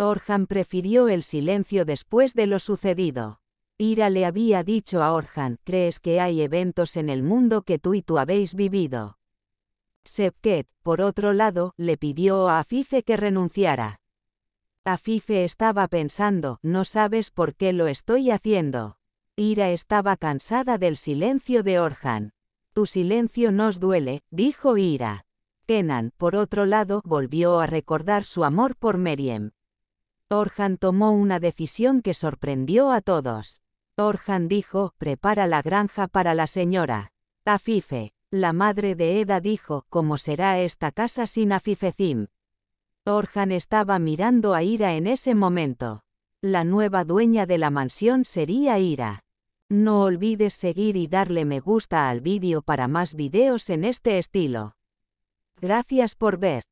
Orhan prefirió el silencio después de lo sucedido. Ira le había dicho a Orhan, ¿crees que hay eventos en el mundo que tú y tú habéis vivido? Sepket, por otro lado, le pidió a Afife que renunciara. Afife estaba pensando, no sabes por qué lo estoy haciendo. Ira estaba cansada del silencio de Orhan. Tu silencio nos duele, dijo Ira. Kenan, por otro lado, volvió a recordar su amor por Meriem. Orhan tomó una decisión que sorprendió a todos. Orhan dijo, prepara la granja para la señora. Afife, la madre de Eda dijo, ¿cómo será esta casa sin Afifecim? Orhan estaba mirando a Ira en ese momento. La nueva dueña de la mansión sería Ira. No olvides seguir y darle me gusta al vídeo para más videos en este estilo. Gracias por ver.